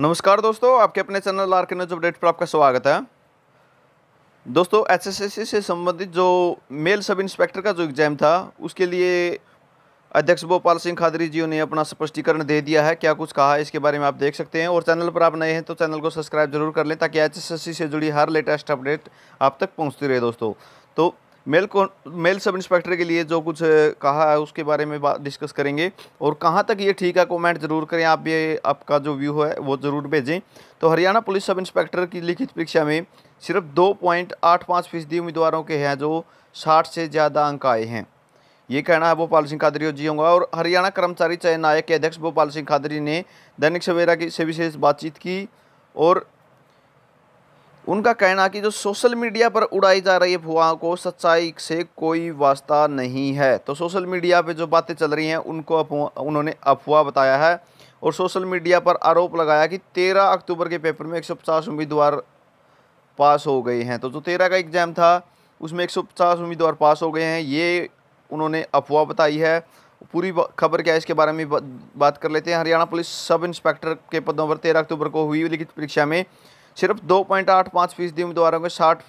नमस्कार दोस्तों आपके अपने channel R K news update पर आपका स्वागत है दोस्तों एचएसएससी से संबंधित जो मेल सब इंस्पेक्टर का जो एग्ज़ाम था उसके लिए अध्यक्ष भोपाल सिंह खादरी जी ने अपना स्पष्टीकरण दे दिया है क्या कुछ कहा है इसके बारे में आप देख सकते हैं और चैनल पर आप नए हैं तो चैनल को सब्सक्राइब जरूर कर लें ताकि एच से जुड़ी हर लेटेस्ट अपडेट आप तक पहुँचती रहे दोस्तों तो मेल को मेल सब इंस्पेक्टर के लिए जो कुछ कहा है उसके बारे में बात डिस्कस करेंगे और कहाँ तक ये ठीक है कमेंट जरूर करें आप ये आपका जो व्यू है वो ज़रूर भेजें तो हरियाणा पुलिस सब इंस्पेक्टर की लिखित परीक्षा में सिर्फ दो पॉइंट आठ पाँच फीसदी उम्मीदवारों के हैं जो साठ से ज़्यादा अंक आए हैं ये कहना है भोपाल सिंह खादरी और जी होंगे और हरियाणा कर्मचारी चयन आयोग के अध्यक्ष भोपाल सिंह खादरी ने दैनिक सवेरा की से विशेष बातचीत की और उनका कहना कि जो सोशल मीडिया पर उड़ाई जा रही भुआ को सच्चाई से कोई वास्ता नहीं है तो सोशल मीडिया पे जो बातें चल रही हैं उनको उन्होंने अफवाह बताया है और सोशल मीडिया पर आरोप लगाया कि तेरह अक्टूबर के पेपर में एक सौ पचास उम्मीदवार पास हो गए हैं तो जो तेरह का एग्ज़ाम था उसमें एक सौ पचास उम्मीदवार पास हो गए हैं ये उन्होंने अफवाह बताई है पूरी खबर क्या है इसके बारे में बात कर लेते हैं हरियाणा पुलिस सब इंस्पेक्टर के पदों पर तेरह अक्टूबर को हुई लिखित परीक्षा में सिर्फ दो पॉइंट आठ पाँच फीसदी उम्मीदवारों को साठ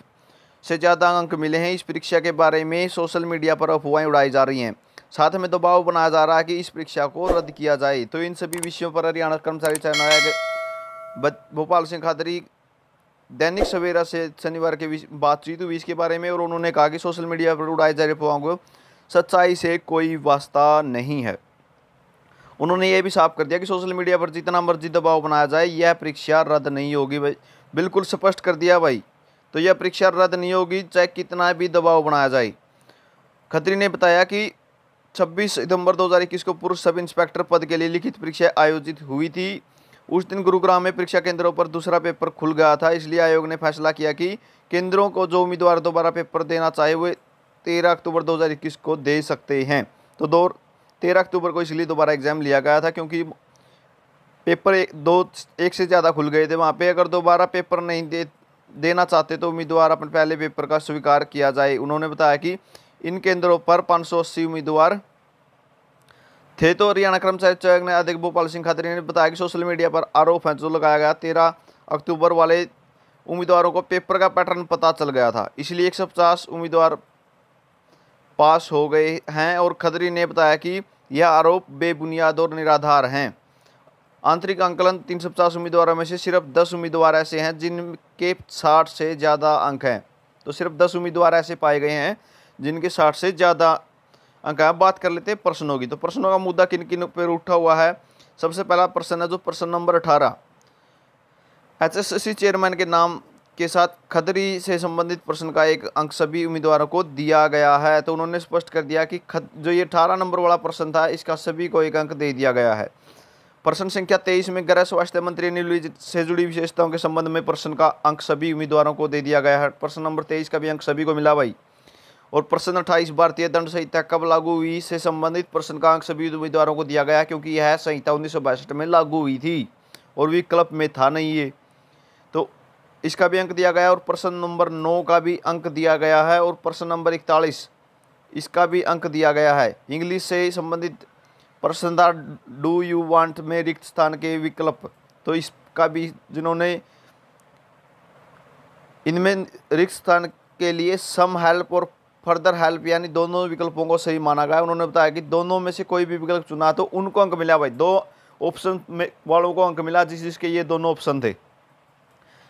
से ज़्यादा अंक मिले हैं इस परीक्षा के बारे में सोशल मीडिया पर अफवाहें उड़ाई जा रही हैं साथ में दबाव बनाया जा रहा है कि इस परीक्षा को रद्द किया जाए तो इन सभी विषयों पर हरियाणा कर्मचारी चयन आयोग भोपाल सिंह खादरी दैनिक सवेरा से शनिवार के बातचीत हुई इसके बारे में और उन्होंने कहा कि सोशल मीडिया पर उड़ाए जा रहे अफवाहों को सच्चाई से कोई वास्ता नहीं है उन्होंने ये भी साफ कर दिया कि सोशल मीडिया पर जितना मर्जी दबाव बनाया जाए यह परीक्षा रद्द नहीं होगी बिल्कुल स्पष्ट कर दिया भाई तो यह परीक्षा रद्द नहीं होगी चाहे कितना भी दबाव बनाया जाए खत्री ने बताया कि 26 सितंबर 2021 को पुरुष सब इंस्पेक्टर पद के लिए लिखित परीक्षा आयोजित हुई थी उस दिन गुरुग्राम में परीक्षा केंद्रों पर दूसरा पेपर खुल गया था इसलिए आयोग ने फैसला किया कि केंद्रों को जो उम्मीदवार दोबारा पेपर देना चाहे वे तेरह अक्टूबर दो को दे सकते हैं तो दो तेरह अक्टूबर को इसलिए दोबारा एग्जाम लिया गया था क्योंकि पेपर एक दो एक से ज़्यादा खुल गए थे वहाँ पे अगर दोबारा पेपर नहीं दे देना चाहते तो उम्मीदवार अपने पहले पेपर का स्वीकार किया जाए उन्होंने बताया कि इन केंद्रों पर पाँच उम्मीदवार थे तो हरियाणा कर्मचारी चयक ने अधिक भोपाल सिंह खतरी ने बताया कि सोशल मीडिया पर आरोप है जो लगाया गया तेरह अक्टूबर वाले उम्मीदवारों को पेपर का पैटर्न पता चल गया था इसलिए एक उम्मीदवार पास हो गए हैं और खदरी ने बताया कि यह आरोप बेबुनियाद और निराधार हैं आंतरिक अंकलन तीन सौ पचास उम्मीदवारों में से सिर्फ दस उम्मीदवार ऐसे हैं जिनके साठ से ज़्यादा अंक हैं तो सिर्फ दस उम्मीदवार ऐसे पाए गए हैं जिनके साठ से ज़्यादा अंक हैं बात कर लेते हैं प्रश्नों की तो प्रश्नों का मुद्दा किन किन पर उठा हुआ है सबसे पहला प्रश्न है जो प्रश्न नंबर अठारह एच चेयरमैन के नाम के साथ खदरी से संबंधित प्रश्न का एक अंक सभी उम्मीदवारों को दिया गया है तो उन्होंने स्पष्ट कर दिया कि खद जो ये अठारह नंबर वाला प्रश्न था इसका सभी को एक अंक दे दिया गया है प्रश्न संख्या तेईस में गृह स्वास्थ्य मंत्री अनिल से जुड़ी विशेषताओं के संबंध में प्रश्न का अंक सभी उम्मीदवारों को दे दिया गया है प्रश्न नंबर तेईस का भी अंक सभी को मिला भाई और प्रश्न अट्ठाईस भारतीय दंड संहिता कब लागू हुई से संबंधित प्रश्न का अंक सभी उम्मीदवारों को दिया गया क्योंकि यह संहिता उन्नीस में लागू हुई थी और विकल्प में था नहीं ये तो इसका भी अंक दिया गया और प्रश्न नंबर नौ का भी अंक दिया गया है और प्रश्न नंबर इकतालीस इसका भी अंक दिया गया है इंग्लिश से संबंधित प्रश्न था डू यू वांट में रिक्त स्थान के विकल्प तो इसका भी जिन्होंने इनमें रिक्त स्थान के लिए सम हेल्प और फर्दर हेल्प यानी दोनों विकल्पों को सही माना गया उन्होंने बताया कि दोनों में से कोई भी विकल्प चुना तो उनको अंक मिला भाई दो ऑप्शन में वालों को अंक मिला जिस जिसके ये दोनों ऑप्शन थे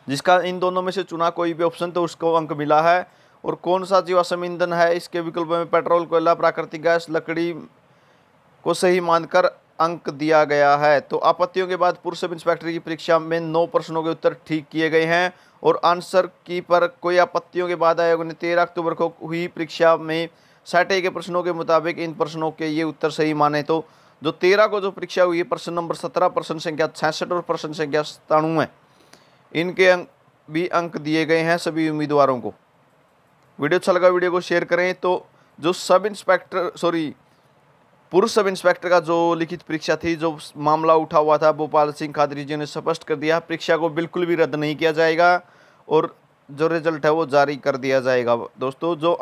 जिसका इन दोनों में से चुना कोई भी ऑप्शन तो उसको अंक मिला है और कौन सा जीवाश्म ईंधन है इसके विकल्प में पेट्रोल कोयला प्राकृतिक गैस लकड़ी को सही मानकर अंक दिया गया है तो आपत्तियों के बाद पूर्व सब इंस्पेक्टर की परीक्षा में नौ प्रश्नों के उत्तर ठीक किए गए हैं और आंसर की पर कोई आपत्तियों के बाद आयोग ने तेरह अक्टूबर को हुई परीक्षा में सैटे के प्रश्नों के मुताबिक इन प्रश्नों के ये उत्तर सही माने तो जो तेरह को जो परीक्षा हुई है प्रश्न नंबर सत्रह प्रश्न संख्या छियासठ और प्रश्न संख्या सतानवे इनके अंक भी अंक दिए गए हैं सभी उम्मीदवारों को वीडियो अच्छा लगा वीडियो को शेयर करें तो जो सब इंस्पेक्टर सॉरी पुरुष सब इंस्पेक्टर का जो लिखित परीक्षा थी जो मामला उठा हुआ था भोपाल सिंह खादरी जी ने स्पष्ट कर दिया परीक्षा को बिल्कुल भी रद्द नहीं किया जाएगा और जो रिजल्ट है वो जारी कर दिया जाएगा दोस्तों जो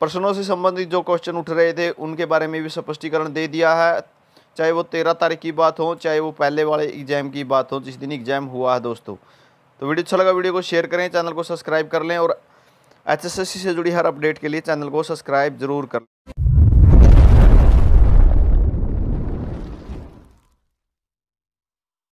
प्रश्नों से संबंधित जो क्वेश्चन उठ रहे थे उनके बारे में भी स्पष्टीकरण दे दिया है चाहे वो तेरह तारीख की बात हो चाहे वो पहले वाले एग्जाम की बात हो जिस दिन एग्जाम हुआ है दोस्तों तो वीडियो अच्छा लगा वीडियो को शेयर करें चैनल को सब्सक्राइब कर लें और एच से जुड़ी हर अपडेट के लिए चैनल को सब्सक्राइब जरूर कर लें